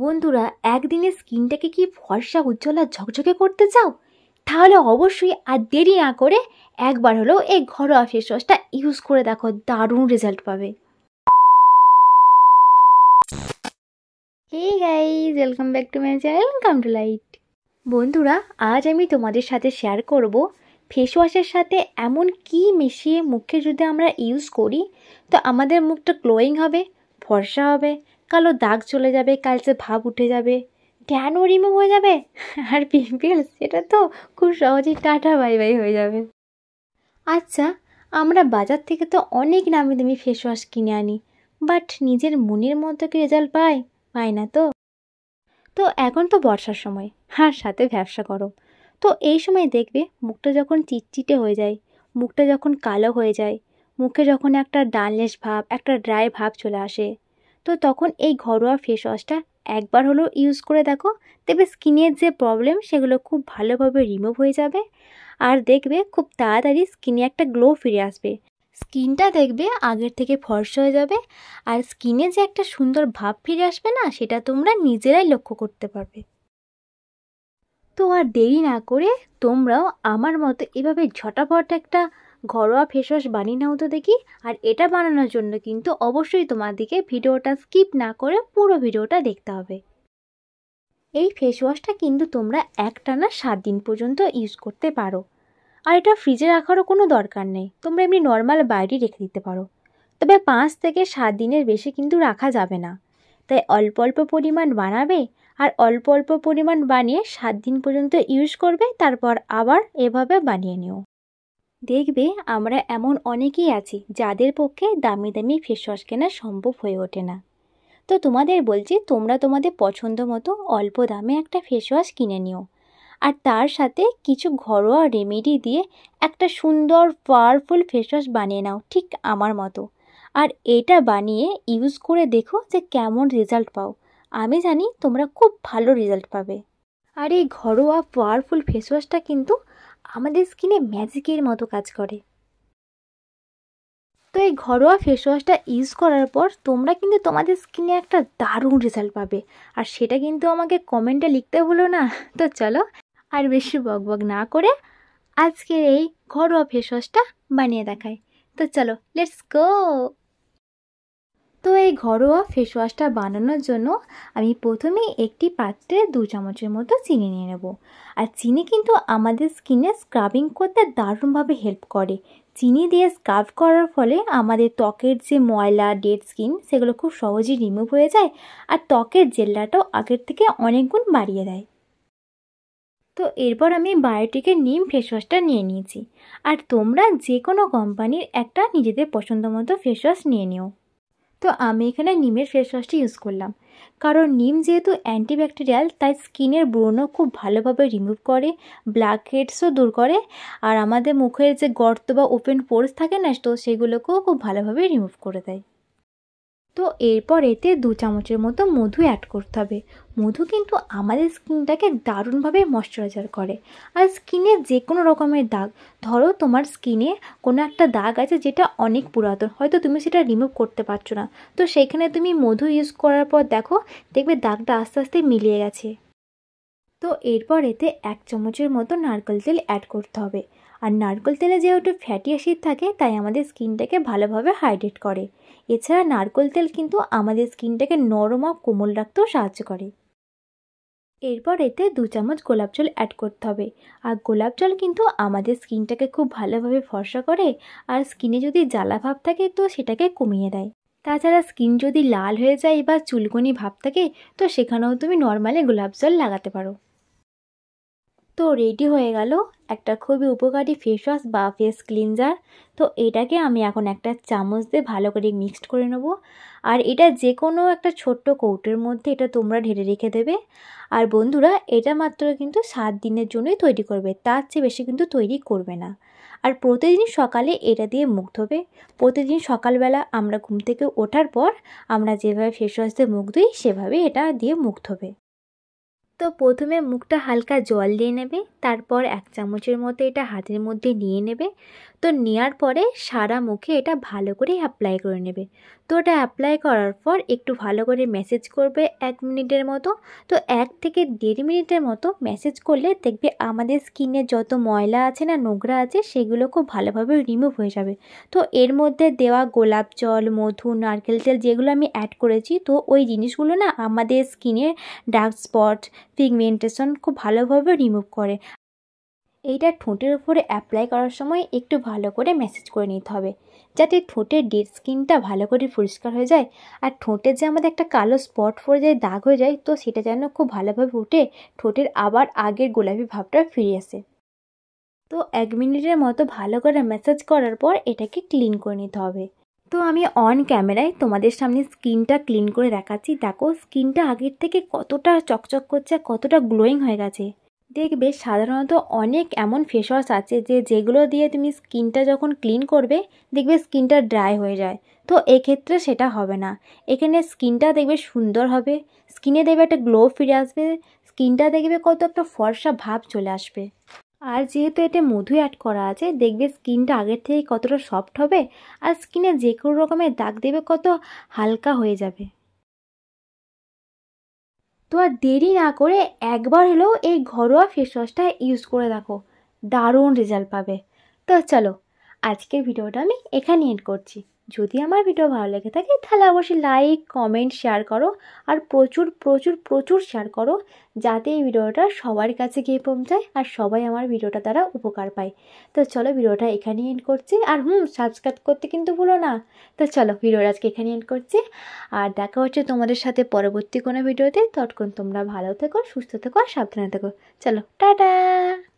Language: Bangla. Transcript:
বন্ধুরা একদিনে স্কিনটাকে কি ফর্সা উজ্জ্বল আর ঝকঝকে করতে চাও তাহলে অবশ্যই আর দেরি না করে একবার হলেও এই ঘরোয়া ফেস ওয়াশটা ইউজ করে দেখো দারুণ রেজাল্ট পাবে welcome back to my channel come to light বন্ধুরা আজ আমি তোমাদের সাথে শেয়ার করব ফেস ওয়াশের সাথে এমন কি মিশিয়ে মুখে যদি আমরা ইউজ করি তো আমাদের মুখটা গ্লোয়িং হবে ফর্সা হবে কালো দাগ চলে যাবে কালচে ভাব উঠে যাবে ট্যানও রিমুভ হয়ে যাবে আর পিম্পলস সেটা তো খুব সহজেই টাটা বাই বাই হয়ে যাবে আচ্ছা আমরা বাজার থেকে তো অনেক নামি দামি ফেস ওয়াশ কিনে আনি বাট নিজের মনের মতো কি রেজাল্ট পাই পাই না তো তো এখন তো বর্ষার সময় আর সাথে ব্যবসা করো তো এই সময় দেখবে মুখটা যখন চিটচিটে হয়ে যায় মুখটা যখন কালো হয়ে যায় মুখে যখন একটা ডালনেস ভাব একটা ড্রাই ভাব চলে আসে তো তখন এই ঘরোয়া ফেস ওয়াশটা একবার হলেও ইউজ করে দেখো দেখবে স্কিনের যে প্রবলেম সেগুলো খুব ভালোভাবে রিমুভ হয়ে যাবে আর দেখবে খুব তাড়াতাড়ি স্কিনে একটা গ্লো ফিরে আসবে স্কিনটা দেখবে আগের থেকে ফর্স হয়ে যাবে আর স্কিনে যে একটা সুন্দর ভাব ফিরে আসবে না সেটা তোমরা নিজেরাই লক্ষ্য করতে পারবে তো আর দেরি না করে তোমরাও আমার মতো এভাবে ঝটাপট একটা ঘরোয়া ফেসওয়াশ বানিয়ে নাও তো দেখি আর এটা বানানোর জন্য কিন্তু অবশ্যই তোমাদেরকে ভিডিওটা স্কিপ না করে পুরো ভিডিওটা দেখতে হবে এই ফেসওয়াশটা কিন্তু তোমরা একটানা সাত দিন পর্যন্ত ইউজ করতে পারো আর এটা ফ্রিজে রাখারও কোনো দরকার নেই তোমরা এমনি নর্মাল বাইরে রেখে দিতে পারো তবে পাঁচ থেকে সাত দিনের বেশি কিন্তু রাখা যাবে না তাই অল্প অল্প পরিমাণ বানাবে আর অল্প অল্প পরিমাণ বানিয়ে সাত দিন পর্যন্ত ইউজ করবে তারপর আবার এভাবে বানিয়ে নিও দেখবে আমরা এমন অনেকেই আছি যাদের পক্ষে দামি দামি ফেস ওয়াশ কেনা সম্ভব হয়ে ওঠে না তো তোমাদের বলছি তোমরা তোমাদের পছন্দ মতো অল্প দামে একটা ফেস ওয়াশ কিনে নিও আর তার সাথে কিছু ঘরোয়া রেমেডি দিয়ে একটা সুন্দর পাওয়ারফুল ফেস ওয়াশ বানিয়ে নাও ঠিক আমার মতো আর এটা বানিয়ে ইউজ করে দেখো যে কেমন রেজাল্ট পাও আমি জানি তোমরা খুব ভালো রেজাল্ট পাবে আর এই ঘরোয়া পাওয়ারফুল ফেস ওয়াশটা কিন্তু আমাদের স্কিনে ম্যাজিকের মতো কাজ করে তো এই ঘরোয়া ফেস ওয়াশটা ইউজ করার পর তোমরা কিন্তু তোমাদের স্কিনে একটা দারুণ রেজাল্ট পাবে আর সেটা কিন্তু আমাকে কমেন্টে লিখতে হলো না তো চলো আর বেশি বকবক না করে আজকের এই ঘরোয়া ফেস ওয়াশটা বানিয়ে দেখায় তো চলো লেটস গো তো এই ঘরোয়া ফেস ওয়াশটা বানানোর জন্য আমি প্রথমেই একটি পাত্রে দু চামচের মতো চিনি নিয়ে নেব আর চিনি কিন্তু আমাদের স্কিনে স্ক্রাবিং করতে দারুণভাবে হেল্প করে চিনি দিয়ে স্ক্রাব করার ফলে আমাদের ত্বকের যে ময়লা ডেড স্কিন সেগুলো খুব সহজেই রিমুভ হয়ে যায় আর ত্বকের জেল্লাটাও আগের থেকে অনেক গুণ বাড়িয়ে দেয় তো এরপর আমি বায়োটিকের নিম ফেসওয়াশটা নিয়ে নিয়েছি আর তোমরা যে কোনো কোম্পানির একটা নিজেদের পছন্দ মতো ফেসওয়াশ নিয়ে নিও তো আমি এখানে নিমের ফেস ওয়াশটি ইউজ করলাম কারণ নিম যেহেতু অ্যান্টিব্যাকটেরিয়াল তাই স্কিনের ব্রণ খুব ভালোভাবে রিমুভ করে ব্ল্যাক হেডসও দূর করে আর আমাদের মুখের যে গর্ত বা ওপেন পোর্স থাকে না তো সেগুলোকেও খুব ভালোভাবে রিমুভ করে দেয় তো এরপর এতে দু চামচের মতো মধু অ্যাড করতে হবে মধু কিন্তু আমাদের স্কিনটাকে দারুণভাবে ময়শ্চারাইজার করে আর স্কিনে যে কোনো রকমের দাগ ধরো তোমার স্কিনে কোনো একটা দাগ আছে যেটা অনেক পুরাতন হয়তো তুমি সেটা রিমুভ করতে পারছো না তো সেখানে তুমি মধু ইউজ করার পর দেখো দেখবে দাগটা আস্তে আস্তে মিলিয়ে গেছে তো এরপর এতে এক চামচের মতো নারকেল তেল অ্যাড করতে হবে আর নারকেল তেলে যেহেতু ফ্যাটি অ্যাসিড থাকে তাই আমাদের স্কিনটাকে ভালোভাবে হাইড্রেট করে এছাড়া নারকোল তেল কিন্তু আমাদের স্কিনটাকে নরম আর কোমল রাখতেও সাহায্য করে এরপর এতে দু চামচ গোলাপ জল অ্যাড করতে হবে আর গোলাপ জল কিন্তু আমাদের স্কিনটাকে খুব ভালোভাবে ফর্সা করে আর স্কিনে যদি জ্বালা ভাব থাকে তো সেটাকে কমিয়ে দেয় তাছাড়া স্কিন যদি লাল হয়ে যায় বা চুলকনি ভাব থাকে তো সেখানেও তুমি নর্মালি গোলাপ জল লাগাতে পারো তো রেডি হয়ে গেল একটা খুবই উপকারী ফেস ওয়াশ বা ফেস ক্লিনজার তো এটাকে আমি এখন একটা চামচ দিয়ে ভালো করে মিক্সড করে নেব আর এটা যে কোনো একটা ছোট্ট কৌটোর মধ্যে এটা তোমরা ঢেলে রেখে দেবে আর বন্ধুরা এটা মাত্র কিন্তু সাত দিনের জন্যই তৈরি করবে তার চেয়ে বেশি কিন্তু তৈরি করবে না আর প্রতিদিন সকালে এটা দিয়ে মুখ ধোবে প্রতিদিন সকালবেলা আমরা ঘুম থেকে ওঠার পর আমরা যেভাবে ফেস ওয়াশ দিয়ে মুখ ধুই সেভাবে এটা দিয়ে মুখ ধোবে তো প্রথমে মুখটা হালকা জল দিয়ে নেবে তারপর এক চামচের মতো এটা হাতের মধ্যে নিয়ে নেবে তো নেওয়ার পরে সারা মুখে এটা ভালো করে অ্যাপ্লাই করে নেবে তো ওটা অ্যাপ্লাই করার পর একটু ভালো করে মেসেজ করবে এক মিনিটের মতো তো এক থেকে দেড় মিনিটের মতো মেসেজ করলে দেখবে আমাদের স্কিনে যত ময়লা আছে না নোংরা আছে সেগুলো খুব ভালোভাবে রিমুভ হয়ে যাবে তো এর মধ্যে দেওয়া গোলাপ জল মধু নারকেল তেল যেগুলো আমি অ্যাড করেছি তো ওই জিনিসগুলো না আমাদের স্কিনের ডার্ক স্পট পিগমেন্টেশন খুব ভালোভাবে রিমুভ করে এইটা ঠোঁটের উপরে অ্যাপ্লাই করার সময় একটু ভালো করে ম্যাসেজ করে নিতে হবে যাতে ঠোঁটের ডেড স্কিনটা ভালো করে পরিষ্কার হয়ে যায় আর ঠোঁটের যে আমাদের একটা কালো স্পট পড়ে যায় দাগ হয়ে যায় তো সেটা যেন খুব ভালোভাবে উঠে ঠোঁটের আবার আগের গোলাপি ভাবটা ফিরে আসে তো এক মিনিটের মতো ভালো করে ম্যাসেজ করার পর এটাকে ক্লিন করে নিতে হবে তো আমি অন ক্যামেরায় তোমাদের সামনে স্কিনটা ক্লিন করে দেখাচ্ছি দেখো স্কিনটা আগের থেকে কতটা চকচক করছে কতটা গ্লোয়িং হয়ে গেছে দেখবে সাধারণত অনেক এমন ফেস ওয়াশ আছে যে যেগুলো দিয়ে তুমি স্কিনটা যখন ক্লিন করবে দেখবে স্কিনটা ড্রাই হয়ে যায় তো এক্ষেত্রে সেটা হবে না এখানে স্কিনটা দেখবে সুন্দর হবে স্কিনে দেখবে একটা গ্লো ফিরে আসবে স্কিনটা দেখবে কত একটা ফর্সা ভাব চলে আসবে আর যেহেতু এতে মধু অ্যাড করা আছে দেখবে স্কিনটা আগের থেকে কতটা সফট হবে আর স্কিনে যে কোনো রকমের দাগ দেবে কত হালকা হয়ে যাবে তো আর দেরি না করে একবার হলেও এই ঘরোয়া ফেস ওয়াশটা ইউজ করে দেখো দারুণ রেজাল্ট পাবে তো চলো আজকের ভিডিওটা আমি এখানে এন্ড করছি যদি আমার ভিডিও ভালো লেগে থাকে তাহলে অবশ্যই লাইক কমেন্ট শেয়ার করো আর প্রচুর প্রচুর প্রচুর শেয়ার করো যাতে এই ভিডিওটা সবার কাছে গিয়ে পৌঁছায় আর সবাই আমার ভিডিওটা দ্বারা উপকার পায় তো চলো ভিডিওটা এখানেই এন্ড করছি আর হুম সাবস্ক্রাইব করতে কিন্তু ভুলো না তো চলো ভিডিওটা আজকে এখানে এন্ড করছি আর দেখা হচ্ছে তোমাদের সাথে পরবর্তী কোনো ভিডিওতে তৎক্ষণ তোমরা ভালো থেকো সুস্থ থেকো আর সাবধানে থেকো চলো টাটা